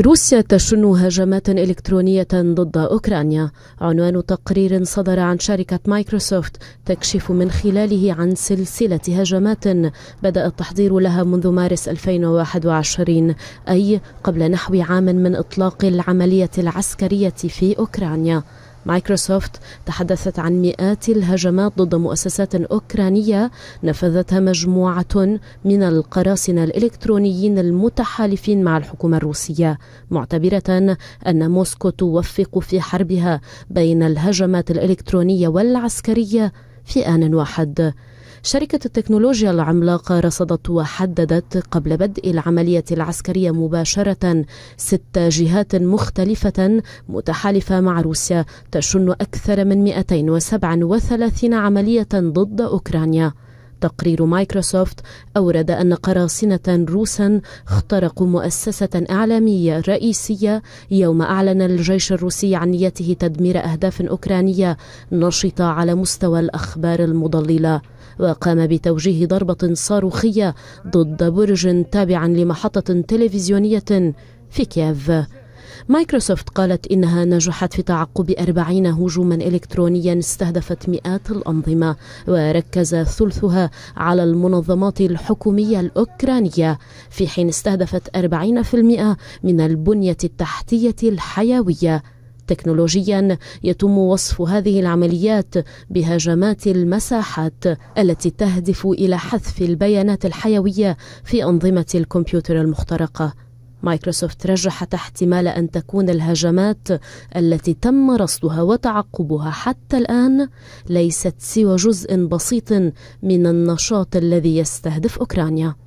روسيا تشن هجمات إلكترونية ضد أوكرانيا عنوان تقرير صدر عن شركة مايكروسوفت تكشف من خلاله عن سلسلة هجمات بدأ التحضير لها منذ مارس 2021 أي قبل نحو عام من إطلاق العملية العسكرية في أوكرانيا مايكروسوفت تحدثت عن مئات الهجمات ضد مؤسسات أوكرانية نفذتها مجموعة من القراصنة الإلكترونيين المتحالفين مع الحكومة الروسية معتبرة أن موسكو توفق في حربها بين الهجمات الإلكترونية والعسكرية في آن واحد شركة التكنولوجيا العملاقة رصدت وحددت قبل بدء العملية العسكرية مباشرة ست جهات مختلفة متحالفة مع روسيا تشن أكثر من 237 عملية ضد أوكرانيا تقرير مايكروسوفت أورد أن قراصنة روسا اخترقوا مؤسسة إعلامية رئيسية يوم أعلن الجيش الروسي عن نيته تدمير أهداف أوكرانية نشطة على مستوى الأخبار المضللة وقام بتوجيه ضربة صاروخية ضد برج تابعا لمحطة تلفزيونية في كييف مايكروسوفت قالت إنها نجحت في تعقب أربعين هجوما إلكترونيا استهدفت مئات الأنظمة وركز ثلثها على المنظمات الحكومية الأوكرانية في حين استهدفت أربعين في المئة من البنية التحتية الحيوية تكنولوجيا يتم وصف هذه العمليات بهجمات المساحات التي تهدف إلى حذف البيانات الحيوية في أنظمة الكمبيوتر المخترقة مايكروسوفت رجحت احتمال أن تكون الهجمات التي تم رصدها وتعقبها حتى الآن ليست سوى جزء بسيط من النشاط الذي يستهدف أوكرانيا